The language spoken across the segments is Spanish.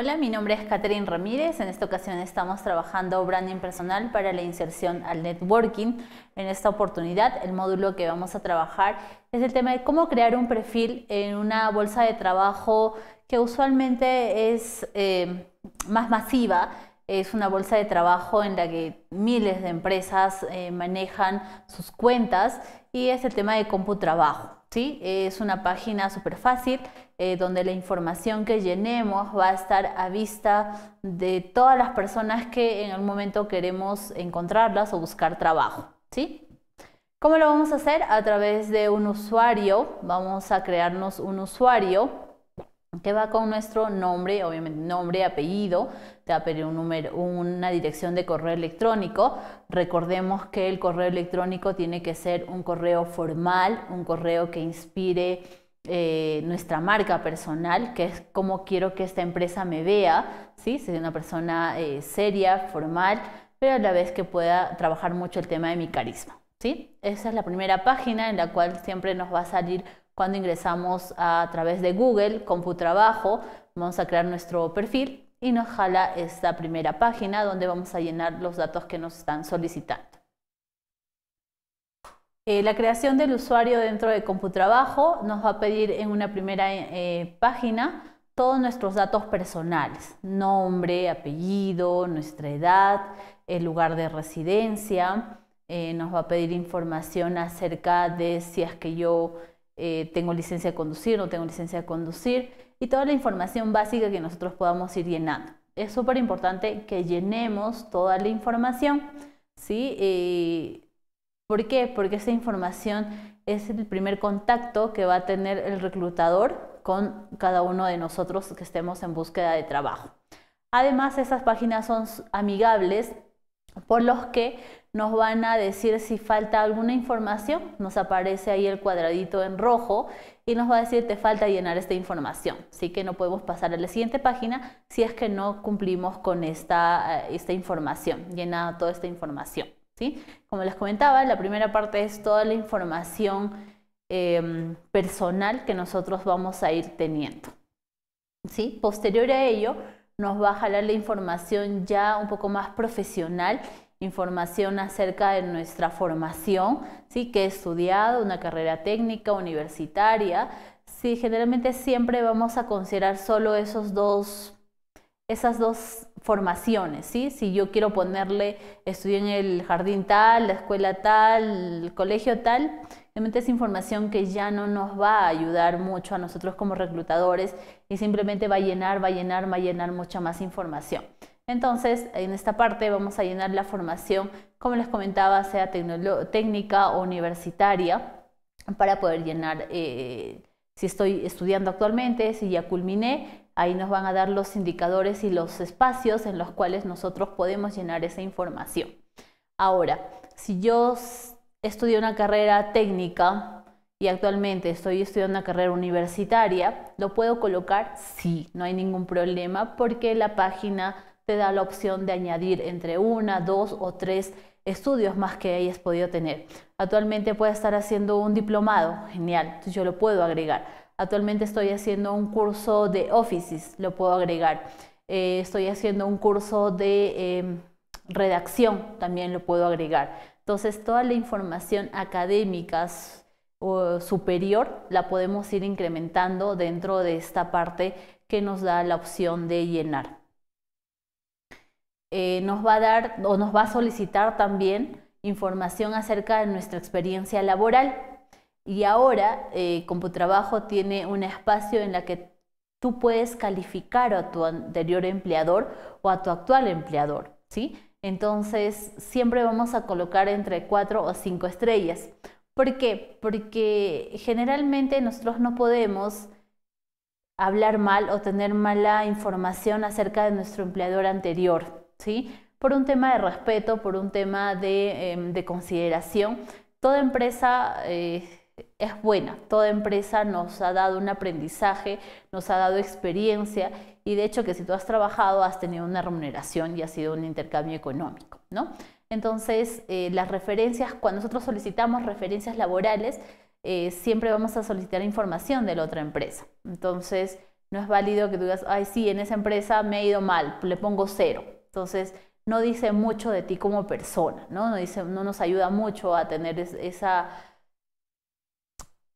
Hola, mi nombre es Catherine Ramírez. En esta ocasión estamos trabajando branding personal para la inserción al networking. En esta oportunidad, el módulo que vamos a trabajar es el tema de cómo crear un perfil en una bolsa de trabajo que usualmente es em, más masiva. Es una bolsa de trabajo en la que miles de empresas eh, manejan sus cuentas y es el tema de CompuTrabajo. Es una página súper fácil eh, donde la información que llenemos va a estar a vista de todas las personas que en el momento queremos encontrarlas o buscar trabajo. ¿Cómo lo vamos a hacer? A través de un usuario. Vamos a crearnos un usuario que va con nuestro nombre, obviamente nombre, apellido, te un número, una dirección de correo electrónico. Recordemos que el correo electrónico tiene que ser un correo formal, un correo que inspire eh, nuestra marca personal, que es como quiero que esta empresa me vea, ¿sí? Soy una persona eh, seria, formal, pero a la vez que pueda trabajar mucho el tema de mi carisma, ¿sí? Esa es la primera página en la cual siempre nos va a salir cuando ingresamos a través de Google, CompuTrabajo, vamos a crear nuestro perfil y nos jala esta primera página donde vamos a llenar los datos que nos están solicitando. Eh, la creación del usuario dentro de CompuTrabajo nos va a pedir en una primera eh, página todos nuestros datos personales, nombre, apellido, nuestra edad, el lugar de residencia, eh, nos va a pedir información acerca de si es que yo eh, tengo licencia de conducir, no tengo licencia de conducir, y toda la información básica que nosotros podamos ir llenando. Es súper importante que llenemos toda la información, ¿sí? Eh, ¿Por qué? Porque esa información es el primer contacto que va a tener el reclutador con cada uno de nosotros que estemos en búsqueda de trabajo. Además, esas páginas son amigables por los que nos van a decir si falta alguna información. Nos aparece ahí el cuadradito en rojo y nos va a decir te falta llenar esta información. Así que no podemos pasar a la siguiente página si es que no cumplimos con esta, eh, esta información, llenada toda esta información. ¿sí? Como les comentaba, la primera parte es toda la información em, personal que nosotros vamos a ir teniendo. ¿sí? Posterior a ello, nos va a jalar la información ya un poco más profesional, información acerca de nuestra formación, ¿sí? que he estudiado, una carrera técnica, universitaria. Sí, generalmente siempre vamos a considerar solo esos dos, esas dos formaciones, ¿sí? Si yo quiero ponerle, estudié en el jardín tal, la escuela tal, el colegio tal, es información que ya no nos va a ayudar mucho a nosotros como reclutadores y simplemente va a llenar, va a llenar, va a llenar mucha más información. Entonces, en esta parte vamos a llenar la formación, como les comentaba, sea técnica o universitaria, para poder llenar eh, si estoy estudiando actualmente, si ya culminé, ahí nos van a dar los indicadores y los espacios en los cuales nosotros podemos llenar esa información. Ahora, si yo estudié una carrera técnica y actualmente estoy estudiando una carrera universitaria, ¿lo puedo colocar? Sí, no hay ningún problema porque la página te da la opción de añadir entre una, dos o tres estudios más que hayas podido tener. Actualmente puedo estar haciendo un diplomado, genial, yo lo puedo agregar. Actualmente estoy haciendo un curso de Offices, lo puedo agregar. Eh, estoy haciendo un curso de em, redacción, también lo puedo agregar. Entonces, toda la información académica superior la podemos ir incrementando dentro de esta parte que nos da la opción de llenar. Eh, nos va a dar o nos va a solicitar también información acerca de nuestra experiencia laboral. Y ahora eh, Computrabajo tiene un espacio en el que tú puedes calificar a tu anterior empleador o a tu actual empleador, ¿sí? Entonces, siempre vamos a colocar entre cuatro o cinco estrellas. ¿Por qué? Porque generalmente nosotros no podemos hablar mal o tener mala información acerca de nuestro empleador anterior, ¿sí? Por un tema de respeto, por un tema de, em, consideración. Toda empresa eh, es buena, toda empresa nos ha dado un aprendizaje, nos ha dado experiencia y de hecho que si tú has trabajado has tenido una remuneración y ha sido un intercambio económico, ¿no? Entonces, eh, las referencias, cuando nosotros solicitamos referencias laborales, eh, siempre vamos a solicitar información de la otra empresa. Entonces, no es válido que tú digas, ay, sí, en esa empresa me ha ido mal, le pongo cero. Entonces, no dice mucho de ti como persona, ¿no? dice, no nos ayuda mucho a tener esa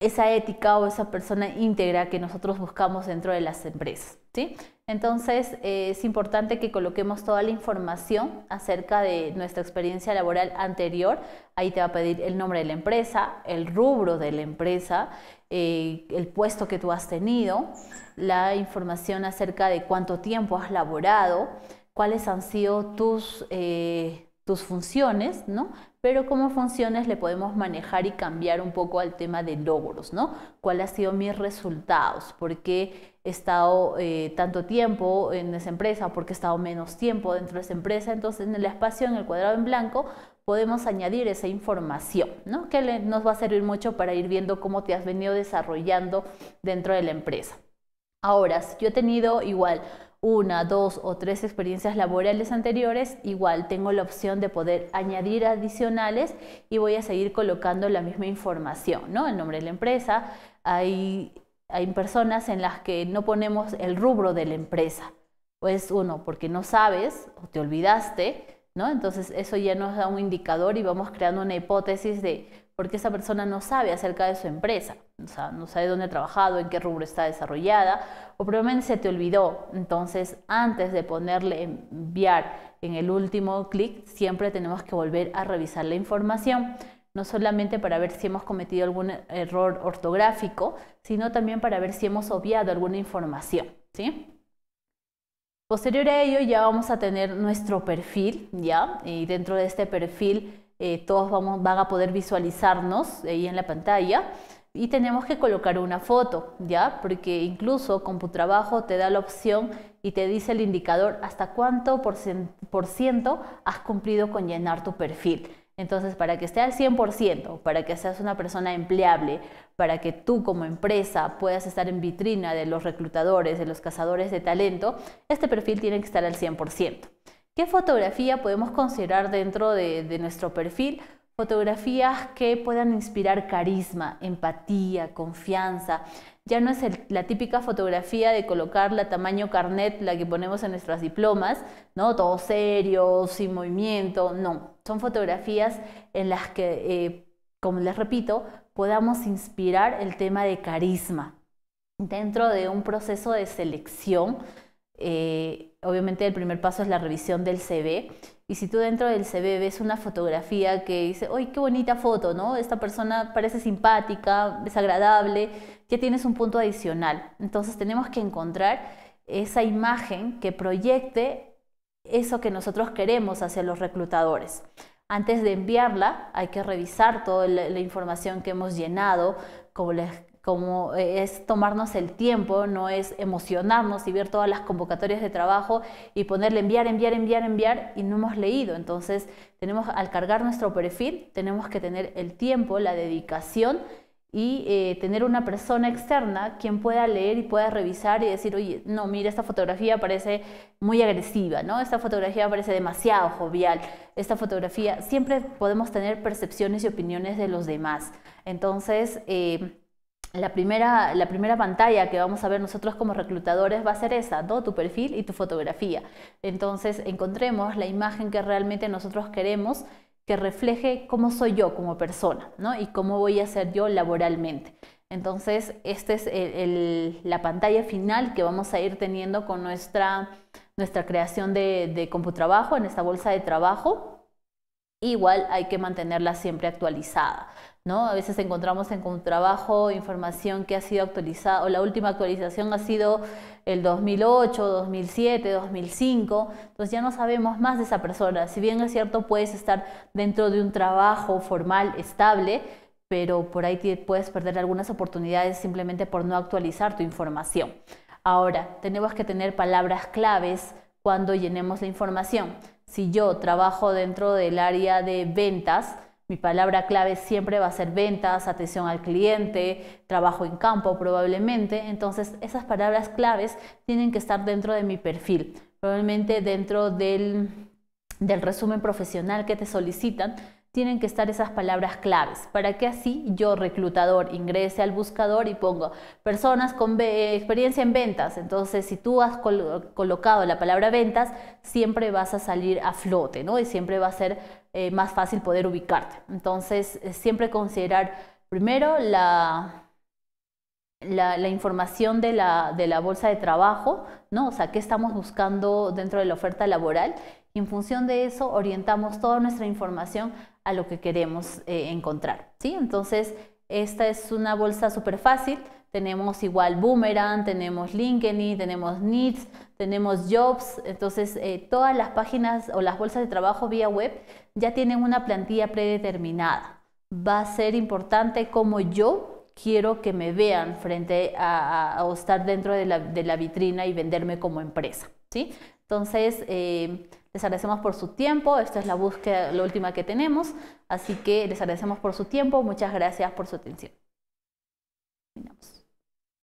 esa ética o esa persona íntegra que nosotros buscamos dentro de las empresas. ¿sí? Entonces, eh, es importante que coloquemos toda la información acerca de nuestra experiencia laboral anterior. Ahí te va a pedir el nombre de la empresa, el rubro de la empresa, eh, el puesto que tú has tenido, la información acerca de cuánto tiempo has laborado, cuáles han sido tus... Eh, tus funciones, ¿no? Pero como funciones le podemos manejar y cambiar un poco al tema de logros, ¿no? ¿Cuál han sido mis resultados? ¿Por qué he estado eh, tanto tiempo en esa empresa? ¿Por qué he estado menos tiempo dentro de esa empresa? Entonces, en el espacio, en el cuadrado en blanco, podemos añadir esa información, ¿no? Que nos va a servir mucho para ir viendo cómo te has venido desarrollando dentro de la empresa. Ahora, yo he tenido igual una, dos o tres experiencias laborales anteriores, igual tengo la opción de poder añadir adicionales y voy a seguir colocando la misma información, ¿no? El nombre de la empresa. Hay, hay personas en las que no ponemos el rubro de la empresa. Pues uno, porque no sabes o te olvidaste, ¿no? Entonces eso ya nos da un indicador y vamos creando una hipótesis de porque esa persona no sabe acerca de su empresa, o sea, no sabe dónde ha trabajado, en qué rubro está desarrollada, o probablemente se te olvidó. Entonces, antes de ponerle enviar en el último clic, siempre tenemos que volver a revisar la información, no solamente para ver si hemos cometido algún error ortográfico, sino también para ver si hemos obviado alguna información, ¿sí? Posterior a ello ya vamos a tener nuestro perfil, ¿ya? Y dentro de este perfil eh, todos vamos, van a poder visualizarnos ahí en la pantalla y tenemos que colocar una foto, ¿ya? Porque incluso con tu trabajo te da la opción y te dice el indicador hasta cuánto por, por ciento has cumplido con llenar tu perfil. Entonces, para que esté al 100%, para que seas una persona empleable, para que tú como empresa puedas estar en vitrina de los reclutadores, de los cazadores de talento, este perfil tiene que estar al 100%. ¿Qué fotografía podemos considerar dentro de, nuestro perfil? Fotografías que puedan inspirar carisma, empatía, confianza. Ya no es la típica fotografía de colocar la tamaño carnet, la que ponemos en nuestras diplomas, ¿no? Todo serio, sin movimiento. No, son fotografías en las que, eh, como les repito, podamos inspirar el tema de carisma. Dentro de un proceso de selección, eh, obviamente el primer paso es la revisión del CV. Y si tú dentro del CV ves una fotografía que dice, ¡ay, qué bonita foto! ¿no? Esta persona parece simpática, desagradable, agradable, ya tienes un punto adicional. Entonces tenemos que encontrar esa imagen que proyecte eso que nosotros queremos hacia los reclutadores. Antes de enviarla, hay que revisar toda la, información que hemos llenado, como les como eh, es tomarnos el tiempo, no es emocionarnos y ver todas las convocatorias de trabajo y ponerle enviar, enviar, enviar, enviar y no hemos leído. Entonces, tenemos al cargar nuestro perfil, tenemos que tener el tiempo, la dedicación y eh, tener una persona externa quien pueda leer y pueda revisar y decir, oye, no, mira, esta fotografía parece muy agresiva, ¿no? Esta fotografía parece demasiado jovial, esta fotografía, siempre podemos tener percepciones y opiniones de los demás. Entonces, eh, la primera, la primera pantalla que vamos a ver nosotros como reclutadores va a ser esa, ¿no? tu perfil y tu fotografía. Entonces encontremos la imagen que realmente nosotros queremos que refleje cómo soy yo como persona ¿no? y cómo voy a ser yo laboralmente. Entonces, esta es la pantalla final que vamos a ir teniendo con nuestra, nuestra creación de, de trabajo en esta bolsa de trabajo igual hay que mantenerla siempre actualizada. ¿no? A veces encontramos en un trabajo información que ha sido actualizada, o la última actualización ha sido el 2008, 2007, 2005, entonces ya no sabemos más de esa persona. Si bien es cierto, puedes estar dentro de un trabajo formal estable, pero por ahí puedes perder algunas oportunidades simplemente por no actualizar tu información. Ahora, tenemos que tener palabras claves cuando llenemos la información. Si yo trabajo dentro del área de ventas, mi palabra clave siempre va a ser ventas, atención al cliente, trabajo en campo probablemente. Entonces esas palabras claves tienen que estar dentro de mi perfil, probablemente dentro del, del resumen profesional que te solicitan tienen que estar esas palabras claves para que así yo, reclutador, ingrese al buscador y pongo personas con experiencia en ventas. Entonces, si tú has colocado la palabra ventas, siempre vas a salir a flote, ¿no? Y siempre va a ser eh, más fácil poder ubicarte. Entonces, eh, siempre considerar primero la, la, información de la, de la bolsa de trabajo, ¿no? O sea, qué estamos buscando dentro de la oferta laboral. en función de eso, orientamos toda nuestra información a lo que queremos eh, encontrar. ¿sí? Entonces, esta es una bolsa súper fácil. Tenemos igual Boomerang, tenemos LinkedIn, tenemos Needs, tenemos Jobs. Entonces, eh, todas las páginas o las bolsas de trabajo vía web ya tienen una plantilla predeterminada. Va a ser importante cómo yo quiero que me vean frente a, estar dentro de la, vitrina y venderme como empresa. ¿sí? Entonces, eh, les agradecemos por su tiempo. Esta es la búsqueda, la última que tenemos. Así que les agradecemos por su tiempo. Muchas gracias por su atención.